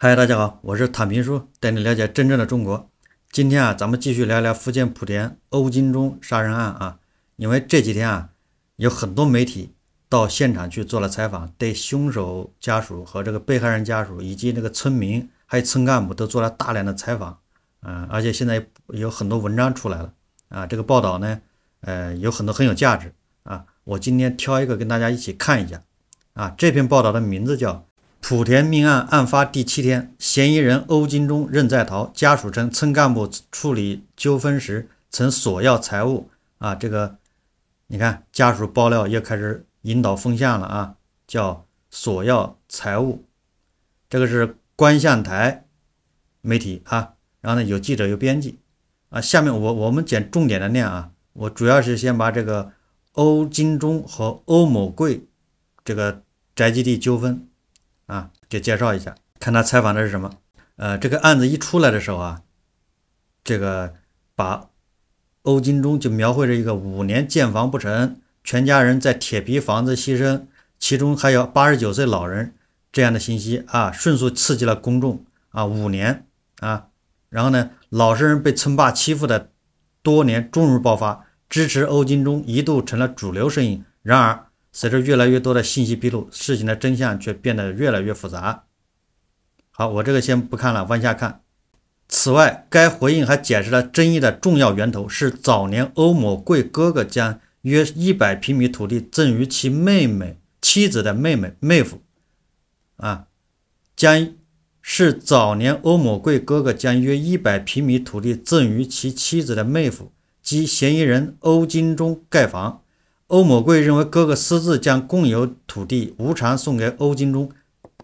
嗨，大家好，我是坦平叔，带你了解真正的中国。今天啊，咱们继续聊聊福建莆田欧金忠杀人案啊，因为这几天啊，有很多媒体到现场去做了采访，对凶手家属和这个被害人家属以及这个村民还有村干部都做了大量的采访，嗯，而且现在有很多文章出来了啊，这个报道呢，呃，有很多很有价值啊，我今天挑一个跟大家一起看一下啊，这篇报道的名字叫。莆田命案案发第七天，嫌疑人欧金忠任在逃。家属称，村干部处理纠纷时曾索要财物。啊，这个你看，家属爆料又开始引导风向了啊，叫索要财物。这个是观象台媒体啊。然后呢，有记者有编辑啊。下面我我们捡重点的念啊。我主要是先把这个欧金忠和欧某贵这个宅基地纠纷。啊，给介绍一下，看他采访的是什么。呃，这个案子一出来的时候啊，这个把欧金忠就描绘着一个五年建房不成，全家人在铁皮房子牺牲，其中还有八十九岁老人这样的信息啊，迅速刺激了公众啊，五年啊，然后呢，老实人被村霸欺负的多年终于爆发，支持欧金忠一度成了主流声音。然而，随着越来越多的信息披露，事情的真相却变得越来越复杂。好，我这个先不看了，往下看。此外，该回应还解释了争议的重要源头：是早年欧某贵哥哥将约一百平米土地赠予其妹妹、妻子的妹妹、妹夫。啊，将是早年欧某贵哥哥将约一百平米土地赠予其妻子的妹夫及嫌疑人欧金忠盖房。欧某贵认为哥哥私自将共有土地无偿送给欧金忠，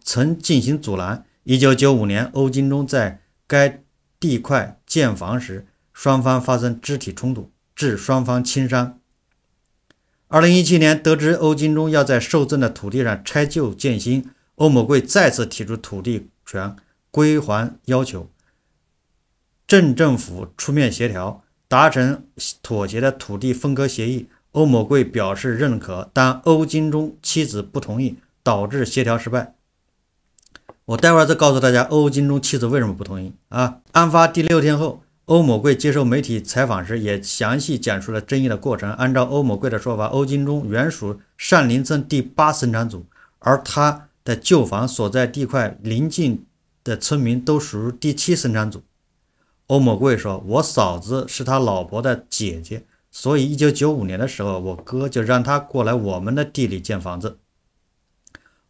曾进行阻拦。一九九五年，欧金忠在该地块建房时，双方发生肢体冲突，致双方轻伤。二零一七年，得知欧金忠要在受赠的土地上拆旧建新，欧某贵再次提出土地权归还要求。镇政府出面协调，达成妥协的土地分割协议。欧某贵表示认可，但欧金忠妻子不同意，导致协调失败。我待会儿再告诉大家，欧金忠妻子为什么不同意啊？案发第六天后，欧某贵接受媒体采访时，也详细讲述了争议的过程。按照欧某贵的说法，欧金忠原属上林镇第八生产组，而他的旧房所在地块临近的村民都属于第七生产组。欧某贵说：“我嫂子是他老婆的姐姐。”所以，一九九五年的时候，我哥就让他过来我们的地里建房子。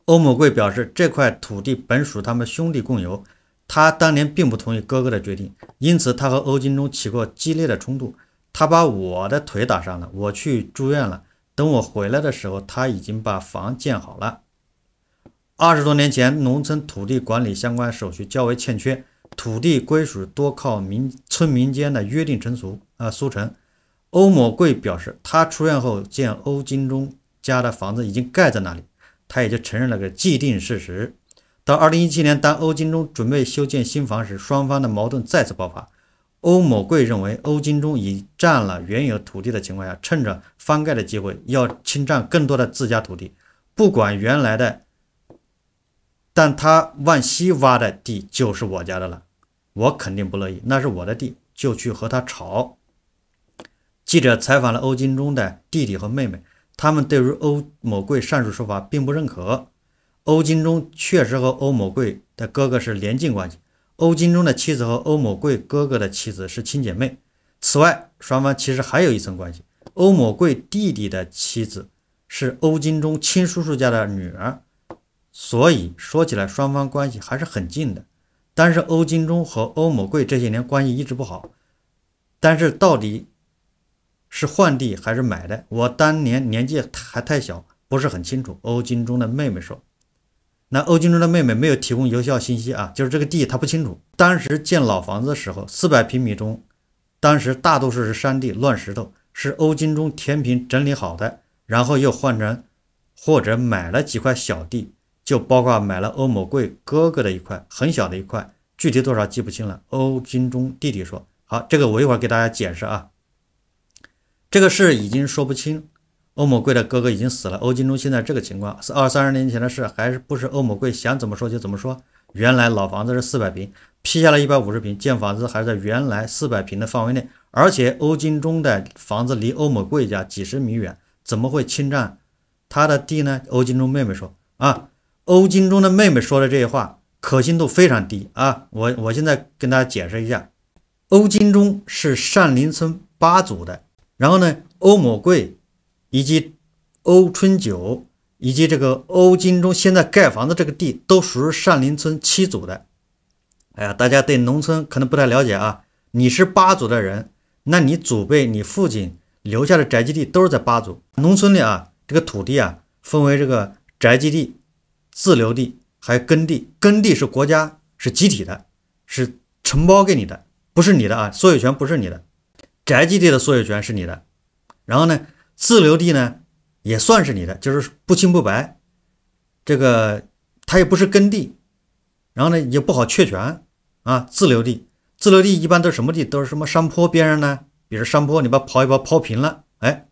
欧某贵表示，这块土地本属他们兄弟共有，他当年并不同意哥哥的决定，因此他和欧金忠起过激烈的冲突，他把我的腿打伤了，我去住院了。等我回来的时候，他已经把房建好了。二十多年前，农村土地管理相关手续较为欠缺，土地归属多靠民村民间的约定成俗，啊，俗成。欧某贵表示，他出院后见欧金忠家的房子已经盖在那里，他也就承认了个既定事实。到二零一七年，当欧金忠准备修建新房时，双方的矛盾再次爆发。欧某贵认为，欧金忠已占了原有土地的情况下，趁着翻盖的机会要侵占更多的自家土地，不管原来的，但他往西挖的地就是我家的了，我肯定不乐意，那是我的地，就去和他吵。记者采访了欧金中的弟弟和妹妹，他们对于欧某贵上述说法并不认可。欧金中确实和欧某贵的哥哥是连襟关系，欧金中的妻子和欧某贵哥哥的妻子是亲姐妹。此外，双方其实还有一层关系：欧某贵弟弟的妻子是欧金中亲叔叔家的女儿，所以说起来双方关系还是很近的。但是欧金中和欧某贵这些年关系一直不好，但是到底。是换地还是买的？我当年年纪还太小，不是很清楚。欧金中的妹妹说：“那欧金中的妹妹没有提供有效信息啊，就是这个地她不清楚。当时建老房子的时候，四百平米中，当时大多数是山地、乱石头，是欧金中填平整理好的，然后又换成或者买了几块小地，就包括买了欧某贵哥哥的一块很小的一块，具体多少记不清了。”欧金中弟弟说：“好，这个我一会儿给大家解释啊。”这个事已经说不清，欧某贵的哥哥已经死了。欧金忠现在这个情况是二三十年前的事，还是不是欧某贵想怎么说就怎么说？原来老房子是四百平，批下来一百五十平建房子，还是在原来四百平的范围内。而且欧金忠的房子离欧某贵家几十米远，怎么会侵占他的地呢？欧金忠妹妹说：“啊，欧金忠的妹妹说的这些话可信度非常低啊！我我现在跟大家解释一下，欧金忠是善林村八组的。”然后呢，欧某贵，以及欧春九，以及这个欧金忠，现在盖房子这个地都属于善林村七组的。哎呀，大家对农村可能不太了解啊。你是八组的人，那你祖辈、你父亲留下的宅基地都是在八组。农村里啊，这个土地啊，分为这个宅基地、自留地，还有耕地。耕地是国家、是集体的，是承包给你的，不是你的啊，所有权不是你的。宅基地的所有权是你的，然后呢，自留地呢也算是你的，就是不清不白。这个它也不是耕地，然后呢也不好确权啊。自留地，自留地一般都什么地？都是什么山坡边上呢？比如山坡，你把刨一刨刨平了，哎，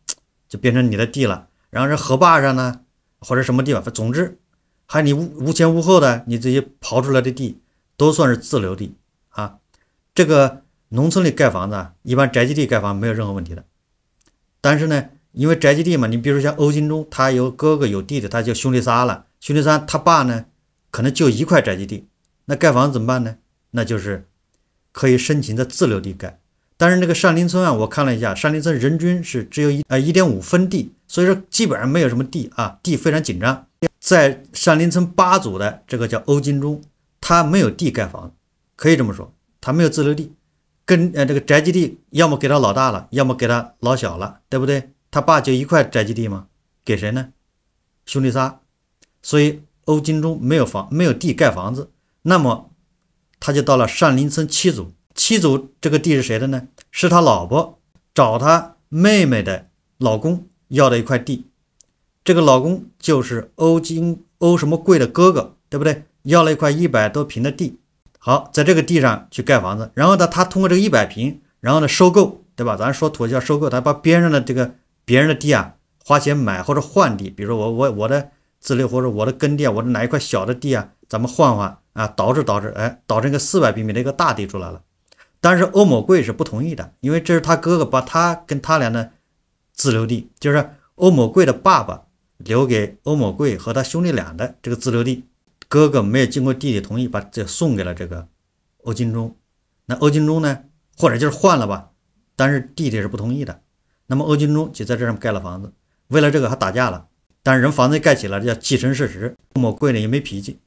就变成你的地了。然后是河坝上呢，或者什么地方，总之，还有你屋屋前屋后的，你这些刨出来的地都算是自留地啊。这个。农村里盖房子，一般宅基地盖房没有任何问题的。但是呢，因为宅基地嘛，你比如说像欧金忠，他有哥哥有弟弟，他就兄弟仨了。兄弟仨他爸呢，可能就一块宅基地。那盖房子怎么办呢？那就是可以申请在自留地盖。但是那个上林村啊，我看了一下，上林村人均是只有一呃一点五分地，所以说基本上没有什么地啊，地非常紧张。在上林村八组的这个叫欧金忠，他没有地盖房，可以这么说，他没有自留地。跟呃这个宅基地，要么给他老大了，要么给他老小了，对不对？他爸就一块宅基地嘛，给谁呢？兄弟仨，所以欧金忠没有房没有地盖房子，那么他就到了上林村七组。七组这个地是谁的呢？是他老婆找他妹妹的老公要的一块地，这个老公就是欧金欧什么贵的哥哥，对不对？要了一块一百多平的地。好，在这个地上去盖房子，然后呢，他通过这个一百平，然后呢收购，对吧？咱说土叫收购，他把边上的这个别人的地啊，花钱买或者换地，比如说我我我的自留或者我的耕地，啊，我的哪一块小的地啊，咱们换换啊，导致导致，哎，导致一个四百平米的一个大地出来了。但是欧某贵是不同意的，因为这是他哥哥把他跟他俩的自留地，就是欧某贵的爸爸留给欧某贵和他兄弟俩的这个自留地。哥哥没有经过弟弟同意，把这送给了这个欧金忠。那欧金忠呢？或者就是换了吧？但是弟弟是不同意的。那么欧金忠就在这上面盖了房子，为了这个还打架了。但是人房子盖起来这叫既成事实。父母贵了也没脾气，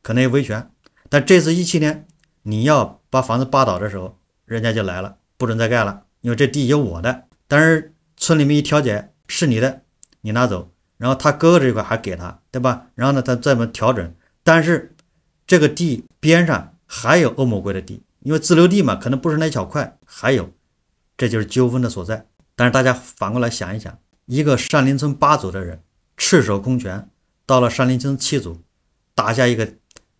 可能也维权。但这次一七年你要把房子扒倒的时候，人家就来了，不准再盖了，因为这地有我的。但是村里面一调解是你的，你拿走。然后他哥哥这块还给他，对吧？然后呢，他这么调整。但是，这个地边上还有欧某国的地，因为自留地嘛，可能不是那小块，还有，这就是纠纷的所在。但是大家反过来想一想，一个山林村八组的人赤手空拳到了山林村七组打下一个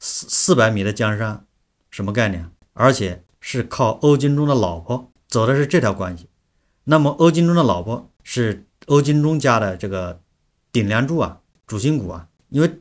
四四百米的江山，什么概念？而且是靠欧金忠的老婆走的是这条关系。那么欧金忠的老婆是欧金忠家的这个顶梁柱啊、主心骨啊，因为。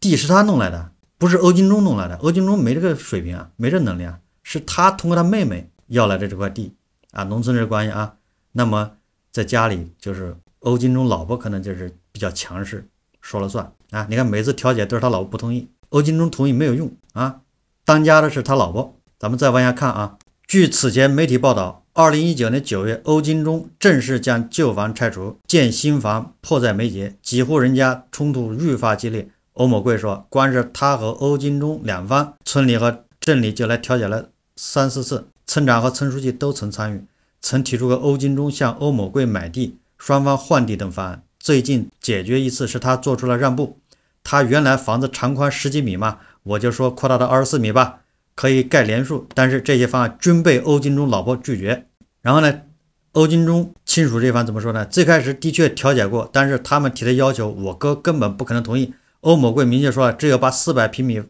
地是他弄来的，不是欧金忠弄来的。欧金忠没这个水平啊，没这能力啊，是他通过他妹妹要来的这块地啊。农村这关系啊，那么在家里就是欧金忠老婆可能就是比较强势，说了算啊。你看每次调解都是他老婆不同意，欧金忠同意没有用啊。当家的是他老婆。咱们再往下看啊，据此前媒体报道，二零一九年九月，欧金忠正式将旧房拆除，建新房迫在眉睫，几户人家冲突愈发激烈。欧某贵说，光是他和欧金忠两方，村里和镇里就来调解了三四次，村长和村书记都曾参与，曾提出过欧金忠向欧某贵买地、双方换地等方案。最近解决一次是他做出了让步，他原来房子长宽十几米嘛，我就说扩大到二十四米吧，可以盖连墅，但是这些方案均被欧金忠老婆拒绝。然后呢，欧金忠亲属这方怎么说呢？最开始的确调解过，但是他们提的要求，我哥根本不可能同意。欧某贵明确说了，只有把四百平米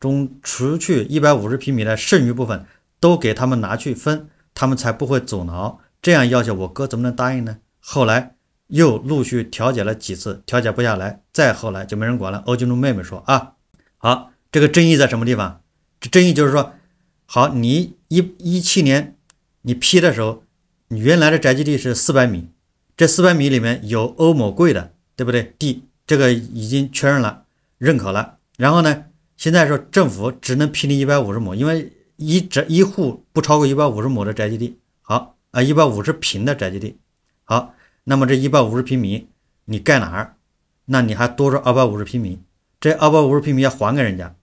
中除去一百五十平米的剩余部分都给他们拿去分，他们才不会阻挠。这样要求我哥怎么能答应呢？后来又陆续调解了几次，调解不下来，再后来就没人管了。欧金珠妹妹说：“啊，好，这个争议在什么地方？这争议就是说，好，你一一七年你批的时候，你原来的宅基地是四百米，这四百米里面有欧某贵的，对不对？地。”这个已经确认了，认可了。然后呢，现在说政府只能批你一百五十亩，因为一宅一户不超过一百五十亩的宅基地。好啊，一百五十平的宅基地。好，那么这一百五十平米你盖哪儿？那你还多出二百五十平米，这二百五十平米要还给人家。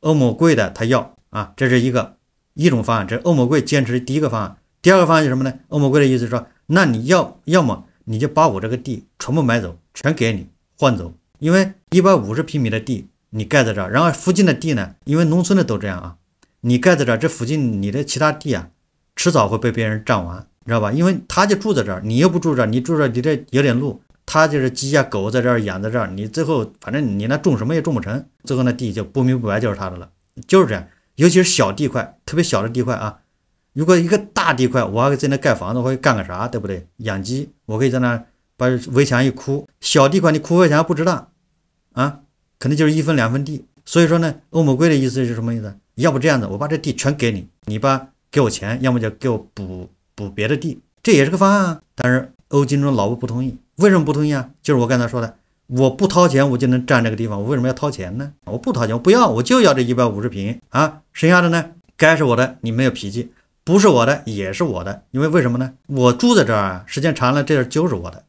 欧某贵的他要啊，这是一个一种方案，这欧某贵坚持第一个方案。第二个方案是什么呢？欧某贵的意思说，那你要要么你就把我这个地全部买走，全给你。换走，因为一百五十平米的地你盖在这儿，然后附近的地呢，因为农村的都这样啊，你盖在这儿，这附近你的其他地啊，迟早会被别人占完，你知道吧？因为他就住在这儿，你又不住这儿，你住这儿你这有点路，他就是鸡啊狗在这儿养在这儿，你最后反正你那种什么也种不成，最后那地就不明不白就是他的了，就是这样。尤其是小地块，特别小的地块啊，如果一个大地块，我可以在那盖房子我会干个啥，对不对？养鸡，我可以在那。把围墙一哭，小地块你哭围墙不值当，啊，可能就是一分两分地。所以说呢，欧某贵的意思是什么意思？要不这样子，我把这地全给你，你把给我钱，要么就给我补补别的地，这也是个方案啊。但是欧金忠老吴不同意，为什么不同意啊？就是我刚才说的，我不掏钱我就能占这个地方，我为什么要掏钱呢？我不掏钱我不要，我就要这一百五十平啊，剩下的呢该是我的你没有脾气，不是我的也是我的，因为为什么呢？我住在这儿啊，时间长了这就是我的。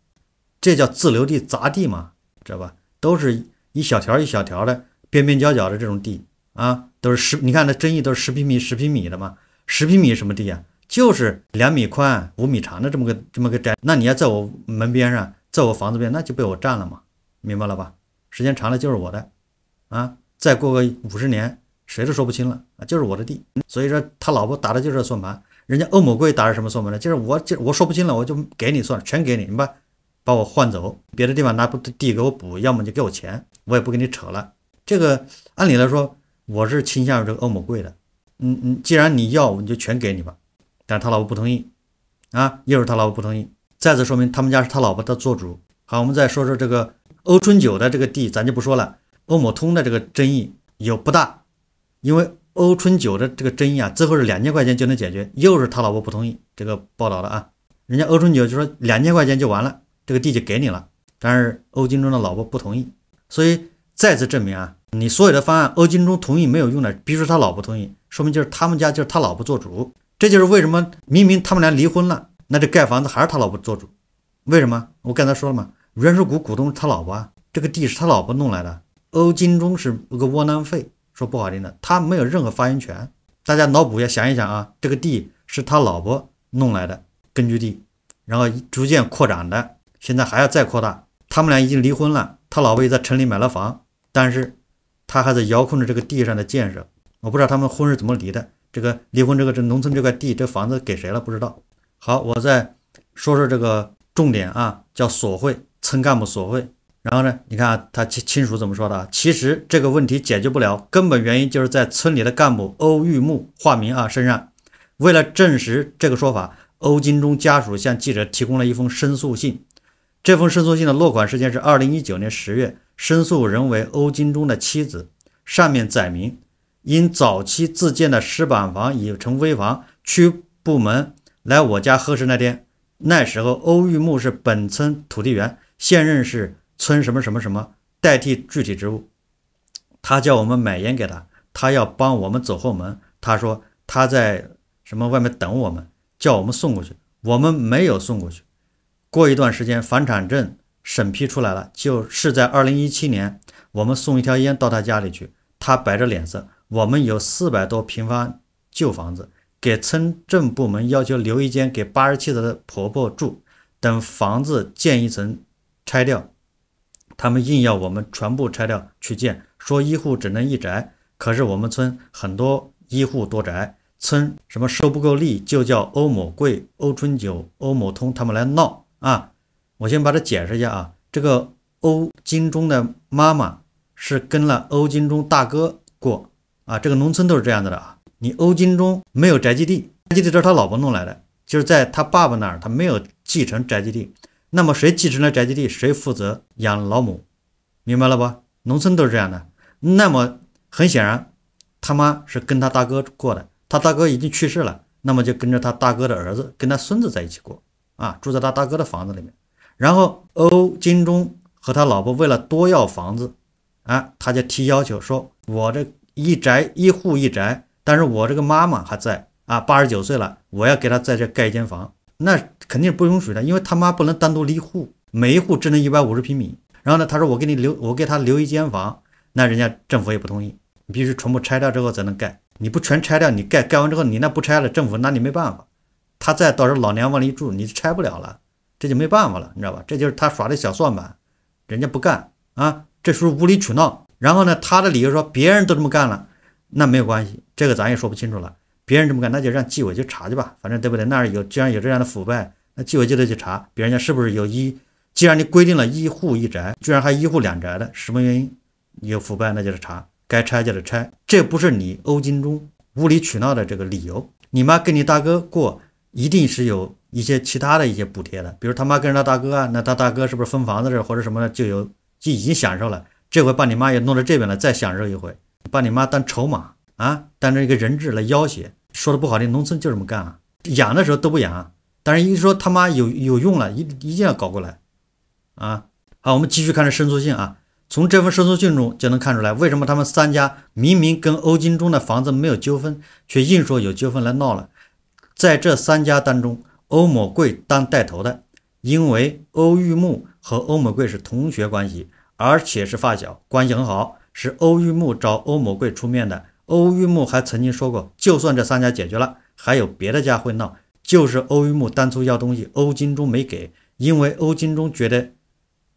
这叫自留地、杂地嘛，知道吧？都是一小条一小条的，边边角角的这种地啊，都是十，你看那争议都是十平米、十平米的嘛。十平米什么地啊？就是两米宽、五米长的这么个这么个宅。那你要在我门边上，在我房子边，那就被我占了嘛，明白了吧？时间长了就是我的，啊，再过个五十年，谁都说不清了啊，就是我的地。所以说他老婆打的就是算盘，人家欧某贵打的什么算盘呢？就是我，就我说不清了，我就给你算了，全给你，明白？把我换走，别的地方拿不地给我补，要么就给我钱，我也不跟你扯了。这个按理来说，我是倾向于这个欧某贵的，嗯嗯，既然你要，我就全给你吧。但是他老婆不同意，啊，又是他老婆不同意。再次说明，他们家是他老婆的做主。好，我们再说说这个欧春九的这个地，咱就不说了。欧某通的这个争议有不大，因为欧春九的这个争议啊，最后是两千块钱就能解决，又是他老婆不同意。这个报道的啊，人家欧春九就说两千块钱就完了。这个地就给你了，但是欧金中的老婆不同意，所以再次证明啊，你所有的方案欧金中同意没有用的，比如说他老婆同意，说明就是他们家就是他老婆做主，这就是为什么明明他们俩离婚了，那这盖房子还是他老婆做主，为什么？我刚才说了嘛，原始股股东是他老婆啊，这个地是他老婆弄来的，欧金中是个窝囊废，说不好听的，他没有任何发言权，大家脑补一下想一想啊，这个地是他老婆弄来的根据地，然后逐渐扩展的。现在还要再扩大。他们俩已经离婚了。他老婆也在城里买了房，但是，他还在遥控着这个地上的建设。我不知道他们婚是怎么离的。这个离婚，这个这农村这块地，这房子给谁了？不知道。好，我再说说这个重点啊，叫索贿，村干部索贿。然后呢，你看他亲亲属怎么说的？其实这个问题解决不了，根本原因就是在村里的干部欧玉木（化名）啊身上。为了证实这个说法，欧金忠家属向记者提供了一封申诉信。这封申诉信的落款时间是二零一九年十月，申诉人为欧金忠的妻子。上面载明，因早期自建的石板房已成危房，区部门来我家核实那天，那时候欧玉木是本村土地员，现任是村什么什么什么代替具体职务。他叫我们买烟给他，他要帮我们走后门。他说他在什么外面等我们，叫我们送过去，我们没有送过去。过一段时间，房产证审批出来了，就是在二零一七年，我们送一条烟到他家里去，他摆着脸色。我们有四百多平方旧房子，给村镇部门要求留一间给八十七岁的婆婆住，等房子建一层拆掉，他们硬要我们全部拆掉去建，说一户只能一宅，可是我们村很多一户多宅，村什么收不够利，就叫欧某贵、欧春九、欧某通他们来闹。啊，我先把它解释一下啊。这个欧金忠的妈妈是跟了欧金忠大哥过啊。这个农村都是这样子的啊。你欧金忠没有宅基地，宅基地都是他老婆弄来的，就是在他爸爸那儿，他没有继承宅基地。那么谁继承了宅基地，谁负责养老母，明白了吧？农村都是这样的。那么很显然，他妈是跟他大哥过的，他大哥已经去世了，那么就跟着他大哥的儿子跟他孙子在一起过。啊，住在他大哥的房子里面，然后欧金忠和他老婆为了多要房子，啊，他就提要求说，我这一宅一户一宅，但是我这个妈妈还在啊，八十九岁了，我要给他在这盖一间房，那肯定不允许的，因为他妈不能单独离户，每一户只能一百五十平米。然后呢，他说我给你留，我给他留一间房，那人家政府也不同意，你必须全部拆掉之后才能盖，你不全拆掉，你盖，盖完之后你那不拆了，政府拿你没办法。他再到时候老年往里住，你拆不了了，这就没办法了，你知道吧？这就是他耍的小算盘，人家不干啊，这时候无理取闹。然后呢，他的理由说别人都这么干了，那没有关系，这个咱也说不清楚了。别人这么干，那就让纪委去查去吧，反正对不对？那儿有，既然有这样的腐败，那纪委就得去查，别人家是不是有一？既然你规定了一户一宅，居然还一户两宅的，什么原因？有腐败，那就是查，该拆就得拆，这不是你欧金忠无理取闹的这个理由。你妈跟你大哥过。一定是有一些其他的一些补贴的，比如他妈跟着他大哥啊，那他大哥是不是分房子这或者什么的就有就已经享受了，这回把你妈也弄到这边来再享受一回，把你妈当筹码啊，当成一个人质来要挟，说的不好听，农村就这么干啊，养的时候都不养，但是一说他妈有有用了一一定要搞过来，啊，好，我们继续看这申诉信啊，从这份申诉信中就能看出来，为什么他们三家明明跟欧金中的房子没有纠纷，却硬说有纠纷来闹了。在这三家当中，欧某贵当带头的，因为欧玉木和欧某贵是同学关系，而且是发小，关系很好，是欧玉木找欧某贵出面的。欧玉木还曾经说过，就算这三家解决了，还有别的家会闹。就是欧玉木当初要东西，欧金忠没给，因为欧金忠觉得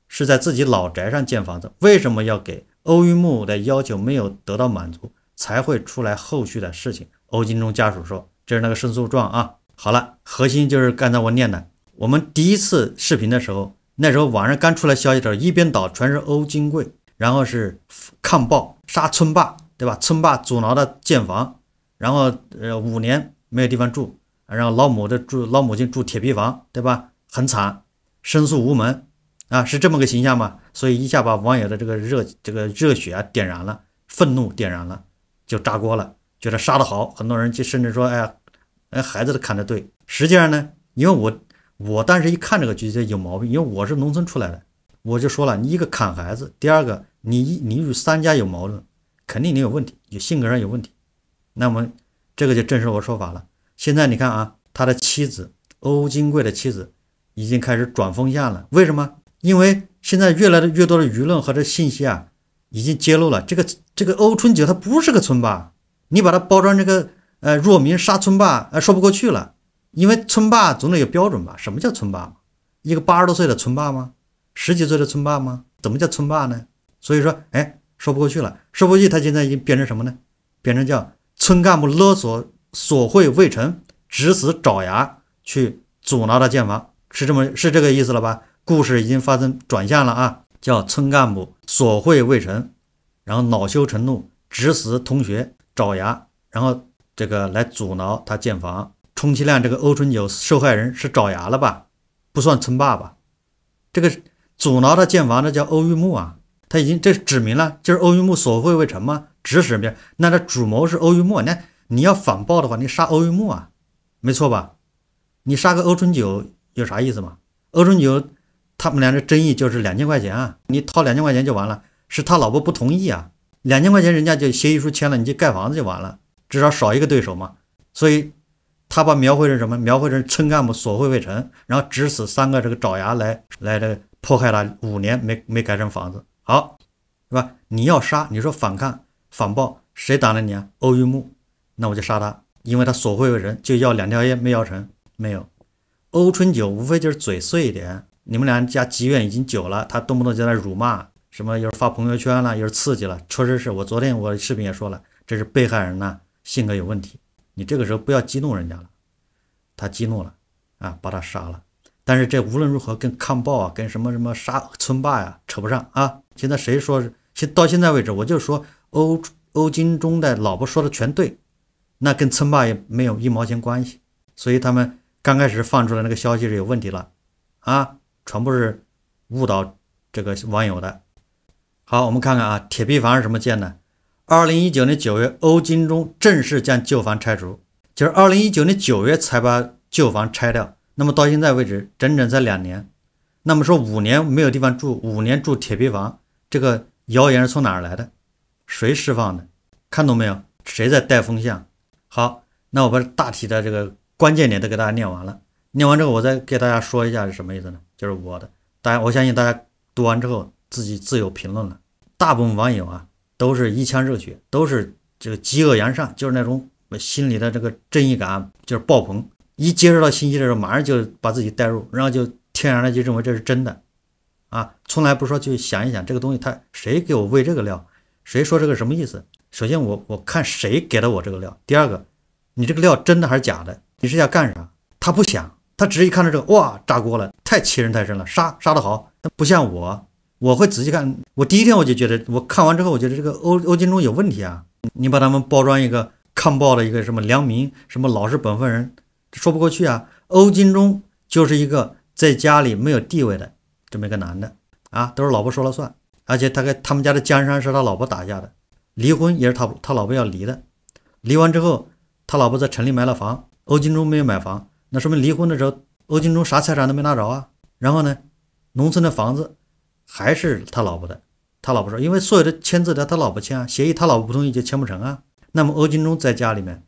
是在自己老宅上建房子，为什么要给？欧玉木的要求没有得到满足，才会出来后续的事情。欧金忠家属说。就是那个申诉状啊！好了，核心就是刚才我念的。我们第一次视频的时候，那时候网上刚出来消息的时候，一边倒，全是欧金贵，然后是抗暴杀村霸，对吧？村霸阻挠的建房，然后呃五年没有地方住，然后老母的住老母亲住铁皮房，对吧？很惨，申诉无门啊，是这么个形象嘛？所以一下把网友的这个热这个热血啊点燃了，愤怒点燃了，就炸锅了，觉得杀的好，很多人就甚至说，哎呀。哎，孩子都看得对，实际上呢，因为我我当时一看这个就就有毛病，因为我是农村出来的，我就说了，你一个砍孩子，第二个你你与三家有矛盾，肯定你有问题，你性格上有问题。那么这个就证实我说法了。现在你看啊，他的妻子欧金贵的妻子已经开始转风向了。为什么？因为现在越来的越多的舆论和这信息啊，已经揭露了这个这个欧春九他不是个村霸，你把他包装这个。呃，弱民杀村霸，呃，说不过去了，因为村霸总得有标准吧？什么叫村霸一个八十多岁的村霸吗？十几岁的村霸吗？怎么叫村霸呢？所以说，哎，说不过去了。说不过去，他现在已经变成什么呢？变成叫村干部勒索索贿未成，指使爪牙去阻挠他建房，是这么是这个意思了吧？故事已经发生转向了啊，叫村干部索贿未成，然后恼羞成怒，指使同学爪牙，然后。这个来阻挠他建房，充其量这个欧春九受害人是爪牙了吧，不算村霸吧？这个阻挠他建房的叫欧玉木啊，他已经这指明了，就是欧玉木索贿未成吗？指使别人，那他主谋是欧玉木。那你要反报的话，你杀欧玉木啊，没错吧？你杀个欧春九有啥意思吗？欧春九他们俩的争议就是两千块钱啊，你掏两千块钱就完了，是他老婆不同意啊，两千块钱人家就协议书签了，你就盖房子就完了。至少少一个对手嘛，所以他把描绘成什么？描绘成村干部索贿未成，然后指使三个这个爪牙来来这个迫害他，五年没没改成房子，好，是吧？你要杀，你说反抗反报，谁挡着你啊？欧玉木，那我就杀他，因为他索贿未成，就要两条烟没要成，没有。欧春九无非就是嘴碎一点，你们两家积怨已经久了，他动不动就在辱骂，什么又是发朋友圈了，又是刺激了。确实是我昨天我视频也说了，这是被害人呢。性格有问题，你这个时候不要激怒人家了，他激怒了，啊，把他杀了。但是这无论如何跟抗暴啊，跟什么什么杀村霸呀扯不上啊。现在谁说？现到现在为止，我就说欧欧金中的老婆说的全对，那跟村霸也没有一毛钱关系。所以他们刚开始放出来那个消息是有问题了，啊，全部是误导这个网友的。好，我们看看啊，铁皮房是什么建的？二零一九年九月，欧金中正式将旧房拆除，就是二零一九年九月才把旧房拆掉。那么到现在为止，整整才两年。那么说五年没有地方住，五年住铁皮房，这个谣言是从哪儿来的？谁释放的？看懂没有？谁在带风向？好，那我把大体的这个关键点都给大家念完了。念完之后，我再给大家说一下是什么意思呢？就是我的，大家我相信大家读完之后自己自有评论了。大部分网友啊。都是一腔热血，都是这个积恶扬善，就是那种心里的这个正义感就是爆棚。一接收到信息的时候，马上就把自己带入，然后就天然的就认为这是真的，啊，从来不说去想一想这个东西，他谁给我喂这个料，谁说这个什么意思？首先我我看谁给了我这个料，第二个你这个料真的还是假的？你是要干啥？他不想，他只是一看到这个，哇，炸锅了，太欺人太甚了，杀杀的好，他不像我。我会仔细看，我第一天我就觉得，我看完之后，我觉得这个欧欧金中有问题啊！你把他们包装一个看报的一个什么良民、什么老实本分人，说不过去啊！欧金中就是一个在家里没有地位的这么一个男的啊，都是老婆说了算，而且他跟他们家的江山是他老婆打下的，离婚也是他他老婆要离的，离完之后他老婆在城里买了房，欧金中没有买房，那说明离婚的时候欧金中啥财产都没拿着啊！然后呢，农村的房子。还是他老婆的，他老婆说，因为所有的签字的他老婆签啊，协议他老婆不同意就签不成啊。那么欧金忠在家里面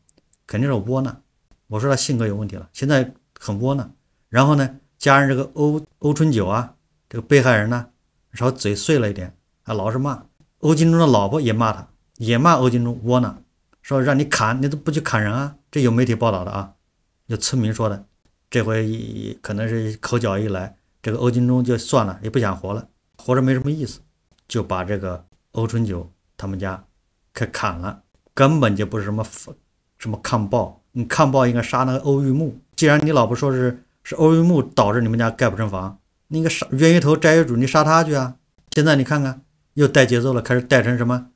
肯定是窝囊，我说他性格有问题了，现在很窝囊。然后呢，加上这个欧欧春九啊，这个被害人呢后嘴碎了一点，还老是骂欧金忠的老婆也骂他，也骂欧金忠窝囊，说让你砍你都不去砍人啊。这有媒体报道的啊，有村民说的，这回一可能是口角一来，这个欧金忠就算了，也不想活了。活着没什么意思，就把这个欧春九他们家给砍了。根本就不是什么什么抗暴，你抗暴应该杀那个欧玉木。既然你老婆说是是欧玉木导致你们家盖不成房，你个杀冤狱头债狱主，你杀他去啊！现在你看看，又带节奏了，开始带成什么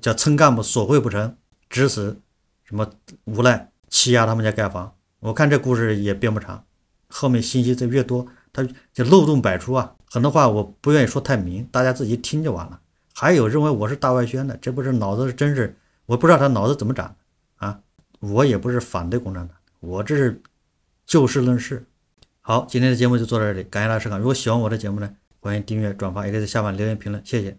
叫村干部索贿不成，指使什么无赖欺压他们家盖房。我看这故事也编不长，后面信息这越多，他就漏洞百出啊。很多话我不愿意说太明，大家自己听就完了。还有认为我是大外宣的，这不是脑子是真是，我不知道他脑子怎么长的啊！我也不是反对共产党，我这是就事论事。好，今天的节目就做到这里，感谢大家收看。如果喜欢我的节目呢，欢迎订阅、转发，也可以在下方留言评论，谢谢。